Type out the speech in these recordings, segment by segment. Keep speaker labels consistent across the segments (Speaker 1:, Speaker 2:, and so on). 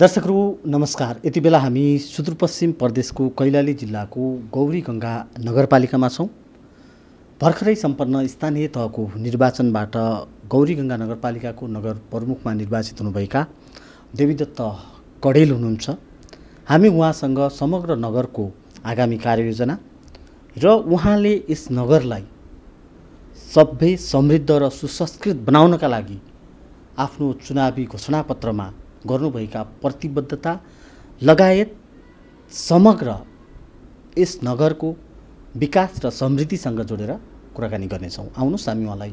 Speaker 1: दर्शकहरू नमस्कार यति बेला हामी सुदूरपश्चिम प्रदेशको कैलाली जिल्लाको गौरी गङ्गा नगरपालिकामा छौँ भर्खरै सम्पन्न स्थानीय तहको निर्वाचनबाट गौरी गङ्गा नगरपालिकाको नगर प्रमुखमा निर्वाचित हुनुभएका देवीदत्त कडेल हुनुहुन्छ हामी उहाँसँग समग्र नगरको आगामी कार्ययोजना र उहाँले यस नगरलाई सभ्य समृद्ध र सुसंस्कृत बनाउनका लागि आफ्नो चुनावी घोषणापत्रमा गर्नुभएका प्रतिबद्धता लगायत समग्र यस नगरको विकास र समृद्धिसँग जोडेर कुराकानी गर्नेछौँ आउनुहोस् हामी उहाँलाई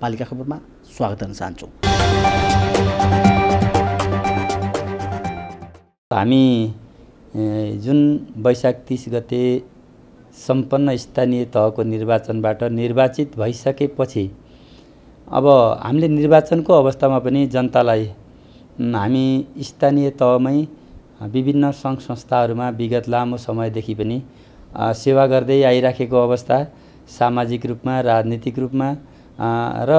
Speaker 1: पालिका खबरमा स्वागत गर्न चाहन्छौँ
Speaker 2: हामी जुन वैशाख तिस गते सम्पन्न स्थानीय तहको निर्वाचनबाट निर्वाचित भइसकेपछि अब हामीले निर्वाचनको अवस्थामा पनि जनतालाई हामी स्थानीय तहमै विभिन्न सङ्घ संस्थाहरूमा विगत लामो समयदेखि पनि सेवा गर्दै आइराखेको अवस्था सामाजिक रूपमा राजनीतिक रूपमा र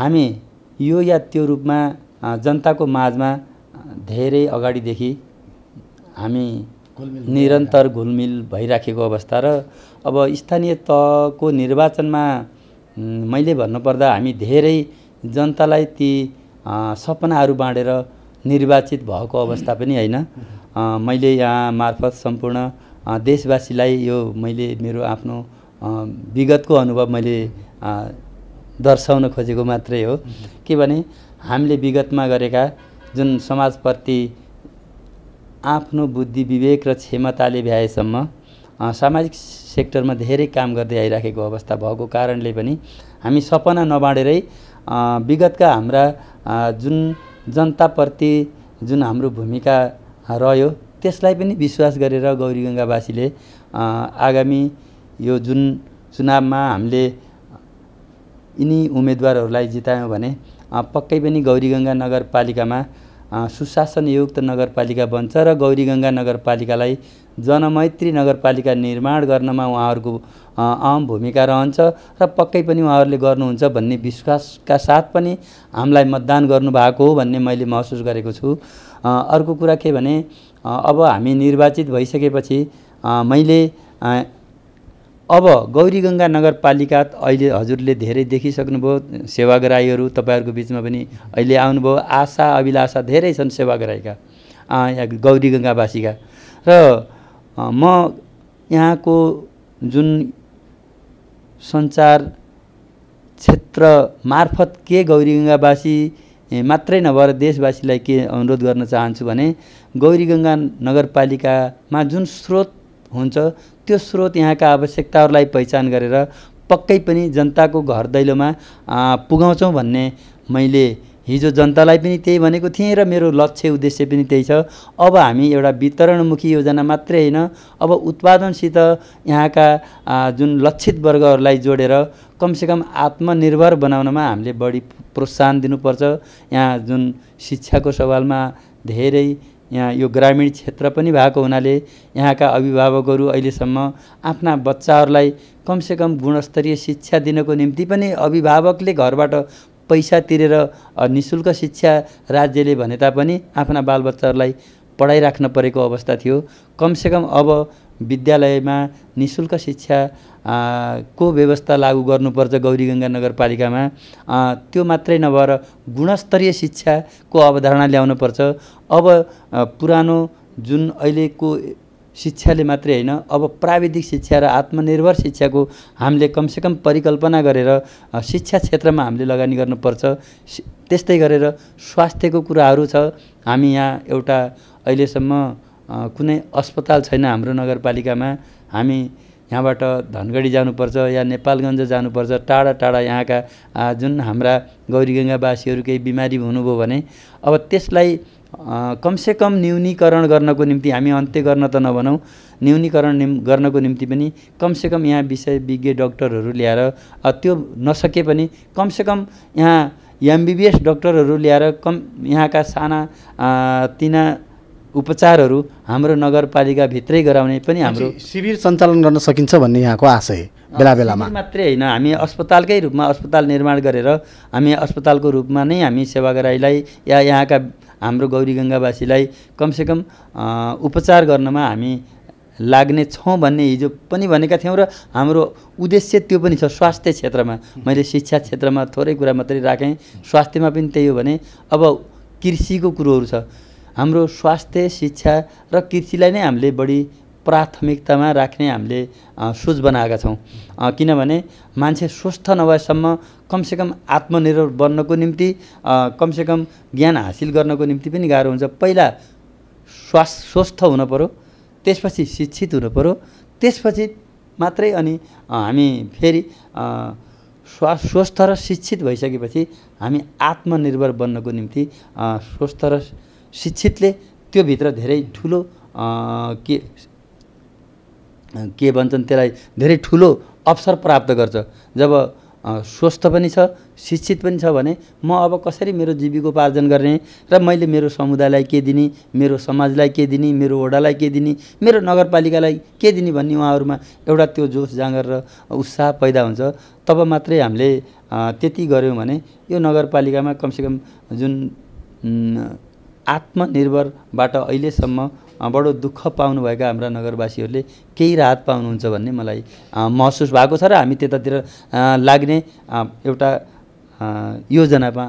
Speaker 2: हामी यो या त्यो रूपमा जनताको माझमा धेरै अगाडिदेखि हामी निरन्तर घुलमिल भइराखेको अवस्था र अब स्थानीय तहको निर्वाचनमा मैले भन्नुपर्दा हामी धेरै जनतालाई ती सपनाहरू बाँडेर निर्वाचित भएको अवस्था पनि होइन मैले यहाँ मार्फत सम्पूर्ण देशवासीलाई यो मैले मेरो आफ्नो विगतको अनुभव मैले दर्शाउन खोजेको मात्रै हो के भने हामीले विगतमा गरेका जुन समाजप्रति आफ्नो बुद्धि विवेक र क्षमताले भ्याएसम्म सामाजिक सेक्टरमा धेरै काम गर्दै आइराखेको अवस्था भएको कारणले पनि हामी सपना नबाँडेरै विगतका हाम्रा जुन जनताप्रति जुन हाम्रो भूमिका रह्यो त्यसलाई पनि विश्वास गरेर गौरी गङ्गावासीले आगामी यो जुन चुनावमा हामीले यिनी उम्मेदवारहरूलाई जितायौँ भने पक्कै पनि गङ्गा नगरपालिकामा सुशासनयुक्त नगरपालिका बन्छ र गङ्गा नगरपालिकालाई जनमैत्री नगरपालिका निर्माण गर्नमा उहाँहरूको अहम भूमिका रहन्छ र पक्कै पनि उहाँहरूले गर्नुहुन्छ भन्ने विश्वासका साथ पनि हामीलाई मतदान गर्नुभएको हो भन्ने मैले महसुस गरेको छु अर्को कुरा के भने अब हामी निर्वाचित भइसकेपछि मैले अब गौरीगङ्गा नगरपालिका अहिले हजुरले धेरै देखिसक्नुभयो सेवाग्राहीहरू तपाईँहरूको बिचमा पनि अहिले आउनुभयो आशा अभिलाषा धेरै छन् सेवाग्राहीका यहाँ गौरीगङ्गावासीका र म यहाँको जुन सञ्चार क्षेत्र मार्फत के गौरीगङ्गावासी मात्रै नभएर देशवासीलाई के अनुरोध गर्न चाहन्छु भने गौरीगङ्गा नगरपालिकामा जुन स्रोत हुन्छ त्यो स्रोत यहाँका आवश्यकताहरूलाई पहिचान गरेर पक्कै पनि जनताको घर दैलोमा पुगाउँछौँ भन्ने मैले हिजो जनतालाई पनि त्यही भनेको थिएँ र मेरो लक्ष्य उद्देश्य पनि त्यही छ अब हामी एउटा वितरणमुखी योजना मात्रै होइन अब उत्पादनसित यहाँका जुन लक्षित वर्गहरूलाई जोडेर कमसेकम आत्मनिर्भर बनाउनमा हामीले बढी प्रोत्साहन दिनुपर्छ यहाँ जुन शिक्षाको सवालमा धेरै यहाँ यो ग्रामीण क्षेत्र पनि भएको हुनाले यहाँका अभिभावकहरू अहिलेसम्म आफ्ना बच्चाहरूलाई कमसेकम गुणस्तरीय शिक्षा दिनको निम्ति पनि अभिभावकले घरबाट पैसा तिरेर नि शुल्क शिक्षा राज्यले भने तापनि आफ्ना बालबच्चाहरूलाई पढाइराख्न परेको अवस्था थियो कमसेकम अब विद्यालयमा नि शुल्क शिक्षा को व्यवस्था लागू गर्नुपर्छ गौरीगङ्गा नगरपालिकामा त्यो मात्रै नभएर गुणस्तरीय शिक्षाको अवधारणा ल्याउनुपर्छ अब पुरानो जुन अहिलेको शिक्षाले मात्रै होइन अब प्राविधिक शिक्षा र आत्मनिर्भर शिक्षाको हामीले कमसेकम परिकल्पना गरेर शिक्षा क्षेत्रमा हामीले लगानी गर्नुपर्छ त्यस्तै गरेर स्वास्थ्यको कुराहरू छ हामी यहाँ एउटा अहिलेसम्म कुनै अस्पताल छैन हाम्रो नगरपालिकामा हामी यहाँबाट धनगढी जानुपर्छ या नेपालगञ्ज जानुपर्छ टाढा टाढा यहाँका जुन हाम्रा गौरीगङ्गावासीहरू केही बिमारी हुनुभयो भने अब त्यसलाई कमसेकम न्यूनीकरण गर्नको निम्ति हामी अन्त्य गर्न त नभनौँ न्यूनीकरण निम् गर्नको निम्ति पनि कमसेकम यहाँ विषय विज्ञ डक्टरहरू ल्याएर त्यो नसके पनि कमसेकम यहाँ एमबिबिएस डक्टरहरू ल्याएर कम यहाँका साना तिना उपचारहरू हाम्रो नगरपालिकाभित्रै गराउने पनि हाम्रो
Speaker 1: शिविर सञ्चालन गर्न सकिन्छ भन्ने यहाँको आशय बेला बेलामा
Speaker 2: मात्रै होइन हामी अस्पतालकै रूपमा अस्पताल निर्माण गरेर हामी अस्पतालको रूपमा नै हामी सेवाग्राहीलाई या यहाँका हाम्रो गौरी गङ्गावासीलाई कमसेकम उपचार गर्नमा हामी लाग्ने छौँ भन्ने हिजो पनि भनेका थियौँ र हाम्रो उद्देश्य त्यो पनि छ स्वास्थ्य क्षेत्रमा मैले शिक्षा क्षेत्रमा थोरै कुरा मात्रै राखेँ स्वास्थ्यमा पनि त्यही हो भने अब कृषिको कुरोहरू छ हाम्रो स्वास्थ्य शिक्षा र कृषिलाई नै हामीले बढी प्राथमिकतामा राख्ने हामीले सोच बनाएका छौँ किनभने मान्छे स्वस्थ नभएसम्म कमसेकम आत्मनिर्भर बन्नको निम्ति कमसेकम ज्ञान हासिल गर्नको निम्ति पनि गाह्रो हुन्छ पहिला स्वास स्वस्थ पर्यो त्यसपछि शिक्षित हुनुपऱ्यो त्यसपछि मात्रै अनि हामी फेरि स्वा स्वस्थ र शिक्षित भइसकेपछि हामी आत्मनिर्भर बन्नको निम्ति स्वस्थ र शिक्षितले त्योभित्र धेरै ठुलो के के भन्छन् त्यसलाई धेरै ठुलो अवसर प्राप्त गर्छ जब स्वस्थ पनि छ शिक्षित पनि छ भने म अब कसरी मेरो जीविकोपार्जन गर्ने र मैले मेरो समुदायलाई के दिने मेरो समाजलाई के दिने मेरो वडालाई के दिने मेरो नगरपालिकालाई के दिने भन्ने उहाँहरूमा एउटा त्यो जोस जाँगर र उत्साह पैदा हुन्छ तब मात्रै हामीले त्यति गऱ्यौँ भने यो नगरपालिकामा कमसेकम जुन आत्मनिर्भरबाट अहिलेसम्म बडो दुःख पाउनुभएका हाम्रा नगरवासीहरूले केही राहत पाउनुहुन्छ भन्ने मलाई महसुस भएको छ र हामी त्यतातिर लाग्ने एउटा योजनामा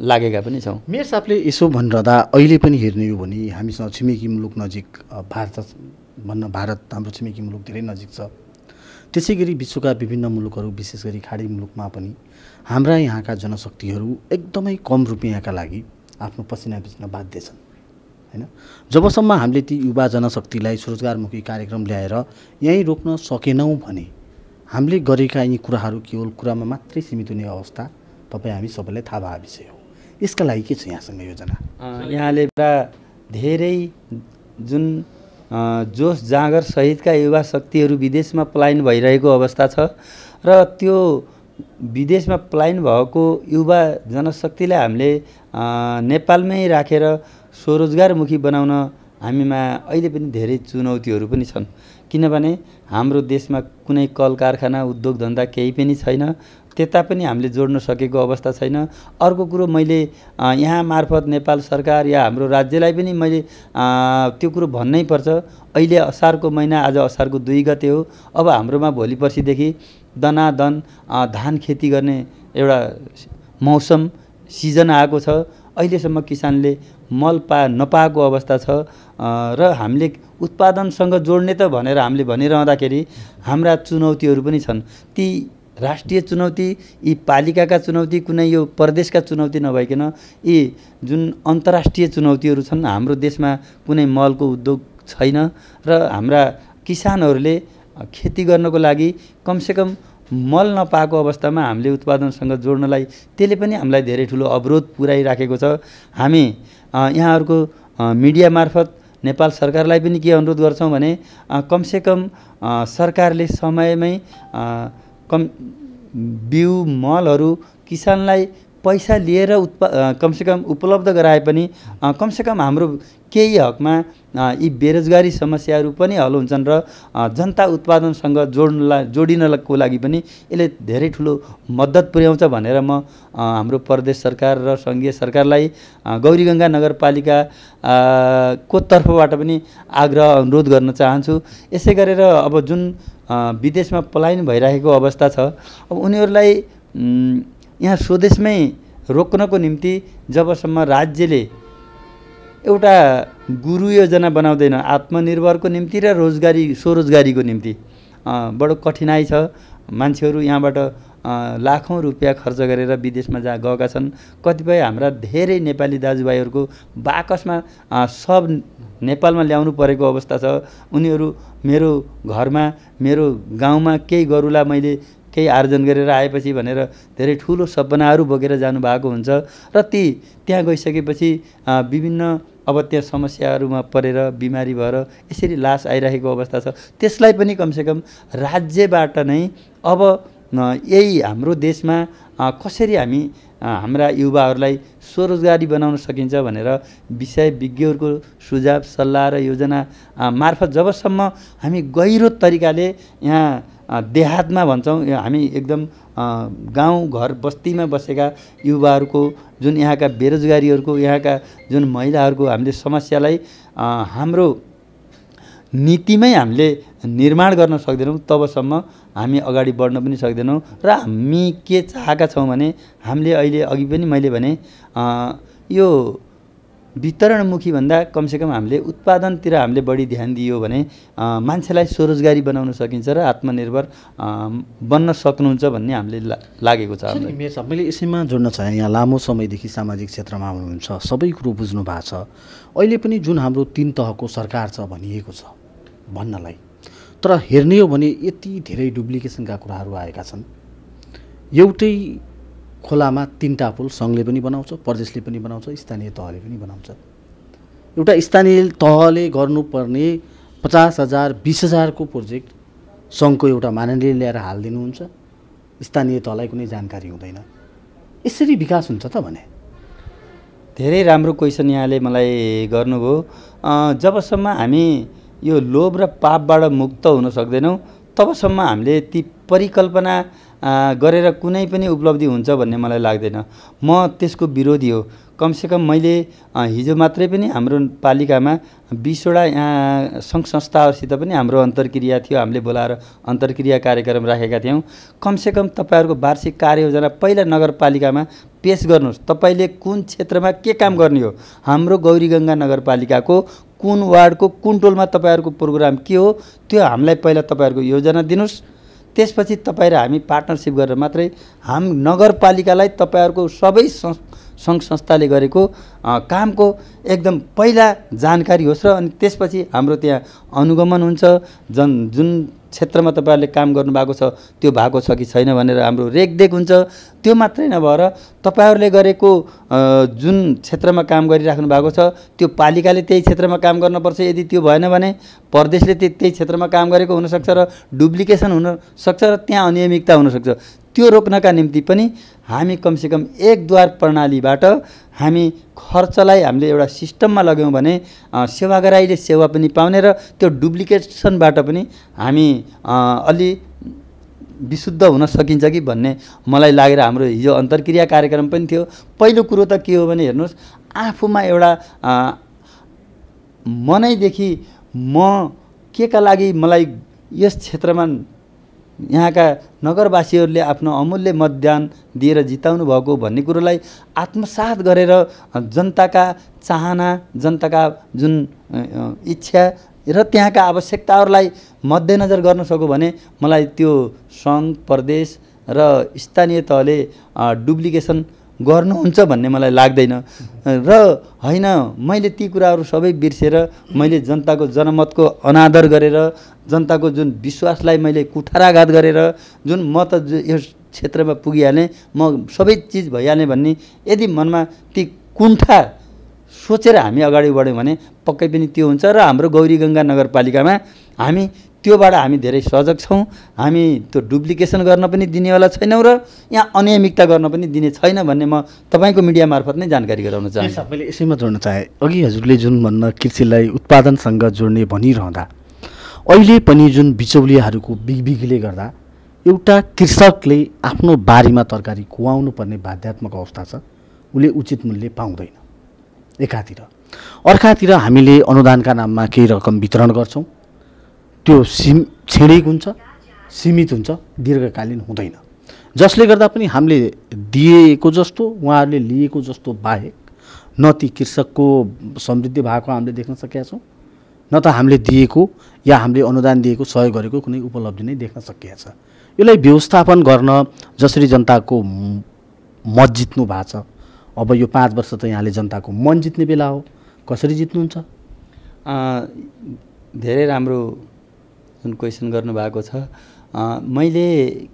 Speaker 2: लागेका पनि छौँ
Speaker 1: मेयर साहबले यसो भनिरहँदा अहिले पनि हेर्ने हो भने हामीसँग छिमेकी मुलुक नजिक भारत भन्न भारत हाम्रो छिमेकी मुलुक धेरै नजिक छ त्यसै गरी विश्वका विभिन्न मुलुकहरू विशेष गरी खाडी मुलुकमा पनि हाम्रा यहाँका जनशक्तिहरू एकदमै कम रुपियाँका लागि आफ्नो पसिना बेच्न बाध्य छन् होइन जबसम्म हामीले ती युवा जनशक्तिलाई स्वरोजगारमुखी कार्यक्रम ल्याएर यहीँ रोक्न सकेनौँ भने हामीले गरेका यी कुराहरू केवल कुरामा मात्रै सीमित हुने अवस्था तपाईँ हामी सबैलाई थाहा भए विषय हो यसका लागि के छ यहाँसँग
Speaker 2: योजना यहाँले धेरै जुन जोस जाँगर सहितका युवा शक्तिहरू विदेशमा पलायन भइरहेको अवस्था छ र त्यो विदेशमा पलायन भएको युवा जनशक्तिलाई हामीले नेपालमै राखेर स्वरोजगारमुखी बनाउन हामीमा अहिले पनि धेरै चुनौतीहरू पनि छन् किनभने हाम्रो देशमा कुनै कल कारखाना उद्योग धन्दा केही पनि छैन त्यता पनि हामीले जोड्न सकेको अवस्था छैन अर्को कुरो मैले यहाँ मार्फत नेपाल सरकार या हाम्रो राज्यलाई पनि मैले त्यो कुरो भन्नै पर्छ अहिले असारको महिना आज असारको दुई गते हो अब हाम्रोमा भोलि पर्सिदेखि दनादन धान खेती गर्ने एउटा मौसम सिजन आएको छ अहिलेसम्म किसानले मल पा नपाएको अवस्था छ र हामीले उत्पादनसँग जोड्ने त भनेर हामीले भनिरहँदाखेरि हाम्रा चुनौतीहरू पनि छन् ती राष्ट्रिय चुनौती यी पालिकाका चुनौती कुनै यो प्रदेशका चुनौती नभइकन यी जुन अन्तर्राष्ट्रिय चुनौतीहरू छन् हाम्रो देशमा कुनै मलको उद्योग छैन र हाम्रा किसानहरूले खेती गर्नको लागि कमसेकम मल नपाएको अवस्थामा हामीले उत्पादनसँग जोड्नलाई त्यसले पनि हामीलाई धेरै ठुलो अवरोध पुऱ्याइराखेको छ हामी यहाँहरूको मिडिया मार्फत नेपाल सरकारलाई पनि के अनुरोध गर्छौँ भने कमसेकम सरकारले समयमै कम बिउ मलहरू किसानलाई पैसा लिएर उत्पा कमसेकम उपलब्ध गराए पनि कमसेकम हाम्रो केही हकमा यी बेरोजगारी समस्याहरू पनि हल हुन्छन् र जनता उत्पादनसँग जोड्नुलाई जोडिनको लागि पनि यसले धेरै ठुलो मद्दत पुर्याउँछ भनेर म हाम्रो प्रदेश सरकार र सङ्घीय सरकारलाई गौरीगङ्गा नगरपालिका को तर्फबाट पनि आग्रह अनुरोध गर्न चाहन्छु यसै गरेर अब जुन विदेशमा पलायन भइरहेको अवस्था छ अब उनीहरूलाई यहाँ स्वदेशमै रोक्नको निम्ति जबसम्म राज्यले एउटा गुरु योजना बनाउँदैन आत्मनिर्भरको निम्ति र रोजगारी स्वरोजगारीको निम्ति बडो कठिनाइ छ मान्छेहरू यहाँबाट लाखौँ रुपियाँ खर्च गरेर विदेशमा जा गएका छन् कतिपय हाम्रा धेरै नेपाली दाजुभाइहरूको बाकसमा सब नेपालमा ल्याउनु परेको अवस्था छ उनीहरू मेरो घरमा मेरो गाउँमा केही गरुला मैले केही आर्जन गरेर आएपछि भनेर धेरै ठुलो सपनाहरू बोकेर जानुभएको हुन्छ र ती त्यहाँ गइसकेपछि विभिन्न अब त्यहाँ समस्याहरूमा परेर बिमारी भएर यसरी लास आइरहेको अवस्था छ त्यसलाई पनि कमसेकम राज्यबाट नै अब यही हाम्रो देशमा कसरी हामी हाम्रा युवाहरूलाई स्वरोजगारी बनाउन सकिन्छ भनेर विषय विज्ञहरूको सुझाव सल्लाह र योजना मार्फत जबसम्म हामी गहिरो तरिकाले यहाँ देहातमा भन्छौँ हामी एकदम गाउँ घर बस्तीमा बसेका युवाहरूको जुन यहाँका बेरोजगारीहरूको यहाँका जुन महिलाहरूको हामीले समस्यालाई हाम्रो नीतिमै हामीले निर्माण गर्न सक्दैनौँ तबसम्म हामी अगाडि बढ्न पनि सक्दैनौँ र हामी के चाहेका छौँ भने हामीले अहिले अघि पनि मैले भने यो वितरणमुखी भन्दा कमसेकम हामीले उत्पादनतिर हामीले बढी ध्यान दियो भने मान्छेलाई स्वरोजगारी बनाउन सकिन्छ र आत्मनिर्भर बन्न सक्नुहुन्छ भन्ने हामीले लागेको छ
Speaker 1: मैले यसैमा जोड्न चाहेँ यहाँ लामो समयदेखि सामाजिक क्षेत्रमा हुनुहुन्छ सबै कुरो बुझ्नु भएको छ अहिले पनि जुन हाम्रो तिन तहको सरकार छ भनिएको छ भन्नलाई तर हेर्ने हो भने यति धेरै डुप्लिकेसनका कुराहरू आएका छन् एउटै खोलामा तिनवटा पुल सङ्घले पनि बनाउँछ प्रदेशले पनि बनाउँछ स्थानीय तहले पनि बनाउँछ एउटा स्थानीय तहले गर्नुपर्ने पचास हजार बिस हजारको प्रोजेक्ट सङ्घको एउटा माननीय ल्याएर हालिदिनुहुन्छ स्थानीय तहलाई कुनै जानकारी हुँदैन यसरी विकास हुन्छ त भने
Speaker 2: धेरै राम्रो क्वेसन यहाँले मलाई गर्नुभयो जबसम्म हामी यो लोभ र पापबाट मुक्त हुन सक्दैनौँ तबसम्म हामीले ती परिकल्पना गरेर कुनै पनि उपलब्धि हुन्छ भन्ने मलाई लाग्दैन म त्यसको विरोधी हो कमसेकम मैले हिजो मात्रै पनि हाम्रो पालिकामा बिसवटा यहाँ सङ्घ संस्थाहरूसित पनि हाम्रो अन्तर्क्रिया थियो हामीले बोलाएर अन्तर्क्रिया कार्यक्रम राखेका थियौँ कमसेकम तपाईँहरूको वार्षिक कार्ययोजना पहिला नगरपालिकामा पेस गर्नुहोस् तपाईँले कुन क्षेत्रमा के काम गर्ने हो हाम्रो गौरीगङ्गा नगरपालिकाको कुन वार्डको कुन टोलमा तपाईँहरूको प्रोग्राम के हो त्यो हामीलाई पहिला तपाईँहरूको योजना दिनुहोस् त्यसपछि तपाईँ र हामी पार्टनरसिप गरेर मात्रै हाम नगरपालिकालाई तपाईँहरूको सबै सङ्घ संस्थाले गरेको कामको एकदम पहिला जानकारी होस् र अनि त्यसपछि हाम्रो त्यहाँ अनुगमन हुन्छ जन जुन क्षेत्रमा तपाईँहरूले काम गर्नुभएको छ त्यो भएको छ कि छैन भनेर हाम्रो रेखदेख हुन्छ त्यो मात्रै नभएर तपाईँहरूले गरेको जुन क्षेत्रमा काम गरिराख्नु भएको छ त्यो पालिकाले त्यही क्षेत्रमा काम गर्नुपर्छ यदि त्यो भएन भने प्रदेशले त्यही क्षेत्रमा काम गरेको हुनसक्छ र डुप्लिकेसन हुनसक्छ र त्यहाँ अनियमितता हुनसक्छ त्यो रोप्नका निम्ति पनि हामी कमसेकम एकद्वार प्रणालीबाट हामी खर्चलाई हामीले एउटा सिस्टममा लग्यौँ भने सेवाग्राहीले सेवा पनि पाउने र त्यो डुप्लिकेसनबाट पनि हामी अलि विशुद्ध हुन सकिन्छ कि भन्ने मलाई लागेर हाम्रो हिजो अन्तर्क्रिया कार्यक्रम पनि थियो पहिलो कुरो त के हो भने हेर्नुहोस् आफूमा एउटा मनैदेखि म के का लागि मलाई यस क्षेत्रमा यहाँका नगरवासीहरूले आफ्नो अमूल्य मतदान दिएर जिताउनु भएको भन्ने कुरोलाई आत्मसात गरेर जनताका चाहना जनताका जुन इच्छा र त्यहाँका आवश्यकताहरूलाई मध्यनजर गर्न सक्यो भने मलाई त्यो सङ्घ प्रदेश र स्थानीय तहले डुप्लिकेसन गर्नुहुन्छ भन्ने मलाई लाग्दैन र होइन मैले ती कुराहरू सबै बिर्सेर मैले जनताको जनमतको अनादर गरेर जनताको जुन विश्वासलाई मैले कुठाराघात गरेर जुन म त यो क्षेत्रमा पुगिहालेँ म सबै चिज भइहालेँ भन्ने यदि मनमा ती कुण्ठा सोचेर हामी अगाडि बढ्यौँ भने पक्कै पनि त्यो हुन्छ र हाम्रो गौरी गङ्गा नगरपालिकामा हामी त्योबाट हामी धेरै सजग छौँ हामी त्यो डुप्लिकेसन गर्न पनि दिनेवाला छैनौँ र यहाँ अनियमितता गर्न पनि दिने छैन भन्ने म तपाईँको मिडिया मार्फत नै जानकारी गराउन चाहन्छु मैले यसैमा
Speaker 1: जोड्न चाहे अघि हजुरले जुन भन्न कृषिलाई उत्पादनसँग जोड्ने भनिरहँदा अहिले पनि जुन बिचौलियाहरूको बिगबिगले गर्दा एउटा कृषकले आफ्नो बारीमा तरकारी कुवाउनु पर्ने बाध्यात्मक अवस्था छ उसले उचित मूल्य पाउँदैन एकातिर अर्कातिर हामीले अनुदानका नाममा केही रकम वितरण गर्छौँ त्यो सिम क्षणिक हुन्छ सीमित हुन्छ दीर्घकालीन हुँदैन जसले गर्दा पनि हामीले दिएको जस्तो उहाँहरूले लिएको जस्तो बाहेक न ती कृषकको समृद्धि भएको हामीले देख्न सकेका छौँ न त हामीले दिएको या हामीले अनुदान दिएको सहयोग गरेको कुनै उपलब्धि नै देख्न सकिएको छ यसलाई व्यवस्थापन गर्न जसरी जनताको मत जित्नु भएको छ अब यो पाँच वर्ष त यहाँले जनताको मन जित्ने बेला हो कसरी जित्नुहुन्छ
Speaker 2: धेरै राम्रो जुन क्वेसन गर्नुभएको छ मैले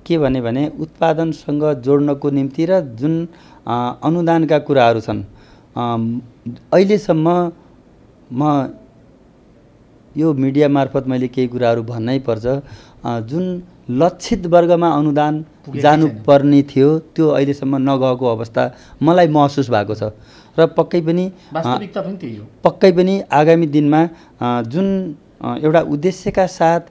Speaker 2: के भने भने उत्पादनसँग जोड्नको निम्ति र जुन अनुदानका कुराहरू छन् अहिलेसम्म म यो मिडिया मार्फत मैले केही कुराहरू भन्नै पर्छ जुन लक्षित वर्गमा अनुदान जानुपर्ने थियो त्यो अहिलेसम्म नगएको अवस्था मलाई महसुस भएको छ र पक्कै पनि पक्कै पनि आगामी दिनमा जुन एउटा उद्देश्यका साथ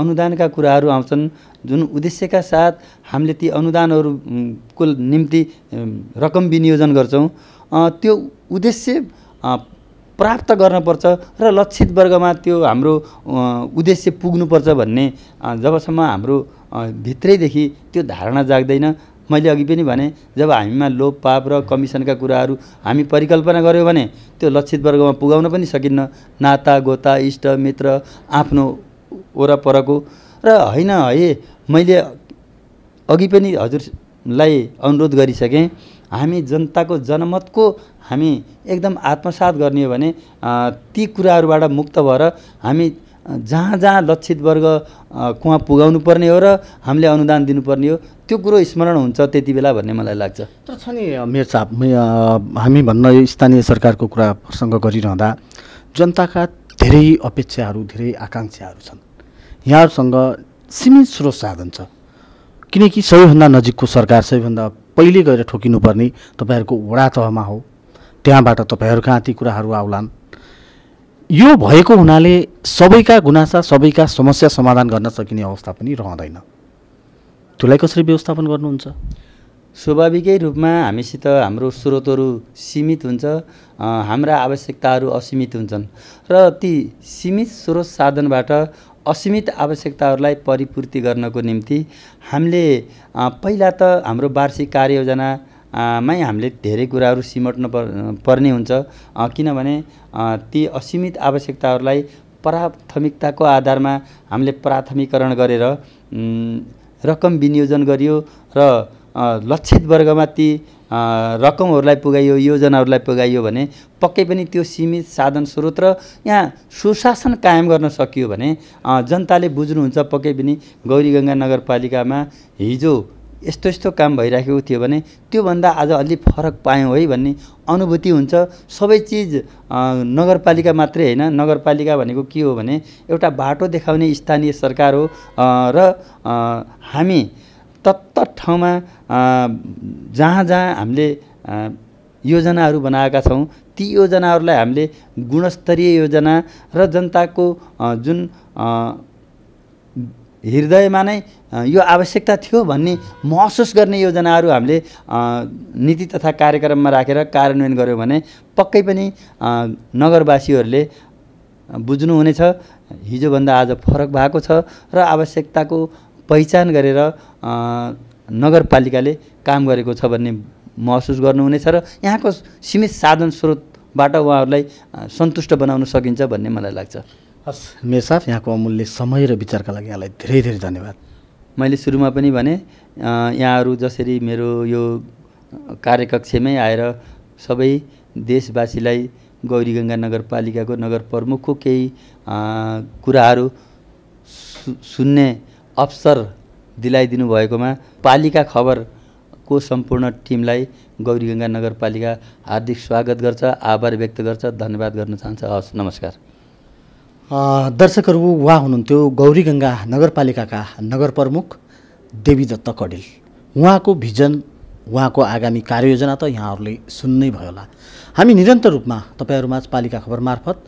Speaker 2: अनुदानका कुराहरू आउँछन् जुन उद्देश्यका साथ हामीले ती अनुदानहरूको निम्ति रकम विनियोजन गर्छौँ त्यो उद्देश्य प्राप्त गर्नपर्छ र लक्षित वर्गमा त्यो हाम्रो उद्देश्य पुग्नुपर्छ भन्ने जबसम्म हाम्रो भित्रैदेखि त्यो धारणा जाग्दैन मैले अघि पनि भने जब हामीमा लोप पाप र कमिसनका कुराहरू हामी परिकल्पना गऱ्यौँ भने त्यो लक्षित वर्गमा पुगाउन पनि सकिन्न नाता गोता इष्ट मित्र आफ्नो वरपरको र होइन है मैले अघि पनि हजुरलाई अनुरोध गरिसकेँ हामी जनताको जनमतको हामी एकदम आत्मसात गर्ने हो भने ती कुराहरूबाट मुक्त भएर हामी जहाँ जहाँ लक्षित वर्ग कुवा पुगाउनु पर्ने हो र हामीले अनुदान दिनुपर्ने हो त्यो कुरो स्मरण हुन्छ त्यति बेला भन्ने मलाई लाग्छ
Speaker 1: तर छ नि मेयर साहब हामी भन्न स्थानीय सरकारको कुरा प्रसङ्ग गरिरहँदा जनताका धेरै अपेक्षाहरू धेरै आकाङ्क्षाहरू छन् यहाँहरूसँग सीमित स्रोत साधन छ किनकि सबैभन्दा नजिकको सरकार सबैभन्दा पहिले गएर ठोकिनुपर्ने तपाईँहरूको वडा तहमा हो त्यहाँबाट तपाईँहरूका ती कुराहरू आउलान् यो भएको हुनाले सबैका गुनासा सबैका समस्या समाधान गर्न सकिने अवस्था पनि रहँदैन त्यसलाई कसरी व्यवस्थापन गर्नुहुन्छ
Speaker 2: स्वाभाविकै रूपमा हामीसित हाम्रो स्रोतहरू सीमित हुन्छ हाम्रा आवश्यकताहरू असीमित हुन्छन् र ती सीमित स्रोत साधनबाट असीमित आवश्यकताहरूलाई परिपूर्ति गर्नको निम्ति हामीले पहिला त हाम्रो वार्षिक कार्ययोजना मै हामीले धेरै कुराहरू सिमट्नु पर्ने हुन्छ किनभने ती असीमित आवश्यकताहरूलाई प्राथमिकताको आधारमा हामीले प्राथमिकरण गरेर रकम विनियोजन गरियो र लक्षित वर्गमा ती रकमहरूलाई पुगाइयो योजनाहरूलाई पुगाइयो भने पक्कै पनि त्यो सीमित साधन स्रोत र यहाँ सुशासन कायम गर्न सकियो भने जनताले बुझ्नुहुन्छ पक्कै पनि गौरीगङ्गा नगरपालिकामा हिजो यस्तो यस्तो काम भइराखेको थियो भने त्योभन्दा आज अलि फरक पायौँ है भन्ने अनुभूति हुन्छ सबै चिज नगरपालिका मात्रै होइन नगरपालिका भनेको के हो भने एउटा बाटो देखाउने स्थानीय सरकार हो र हामी तत्त ठाउँमा जहाँ जहाँ हामीले योजनाहरू बनाएका छौँ ती योजनाहरूलाई हामीले गुणस्तरीय योजना र जनताको जुन हृदयमा नै यो आवश्यकता थियो भन्ने महसुस गर्ने योजनाहरू हामीले नीति तथा कार्यक्रममा राखेर कार्यान्वयन गऱ्यौँ भने पक्कै पनि नगरवासीहरूले बुझ्नुहुनेछ हिजोभन्दा आज फरक भएको छ र आवश्यकताको पहिचान गरेर नगरपालिकाले काम गरेको छ भन्ने महसुस गर्नुहुनेछ र यहाँको सीमित साधन स्रोतबाट उहाँहरूलाई सन्तुष्ट बनाउन सकिन्छ भन्ने मलाई लाग्छ
Speaker 1: हस् मेसाफ यहाँको अमूल्य समय र विचारका लागि यहाँलाई धेरै धेरै धन्यवाद
Speaker 2: मैले सुरुमा पनि भने यहाँहरू जसरी मेरो यो कार्यकक्षमै आएर सबै देशवासीलाई गौरीगङ्गा नगरपालिकाको नगर प्रमुखको केही कुराहरू सु सुन्ने अवसर दिलाइदिनु भएकोमा पालिका खबरको सम्पूर्ण टिमलाई गौरीगङ्गा नगरपालिका हार्दिक स्वागत गर्छ आभार व्यक्त गर्छ धन्यवाद गर्न चाहन्छ हवस् नमस्कार
Speaker 1: दर्शकहरू उहाँ हुनुहुन्थ्यो गौरीगङ्गा नगरपालिकाका नगर प्रमुख देवी दत्त कडेल उहाँको भिजन उहाँको आगामी कार्ययोजना त यहाँहरूले सुन्नै भयो होला हामी निरन्तर रूपमा तपाईँहरूमाझ पालिका खबर मार्फत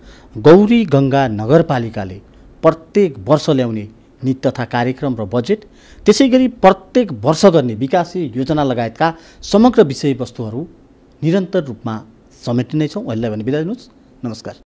Speaker 1: गौरी गङ्गा नगरपालिकाले प्रत्येक वर्ष ल्याउने नीति तथा कार्यक्रम र बजेट त्यसै गरी प्रत्येक वर्ष गर्ने विकासी योजना लगायतका समग्र विषयवस्तुहरू निरन्तर रूपमा समेट्ने नै छौँ अहिले भने बिदा दिनुहोस् नमस्कार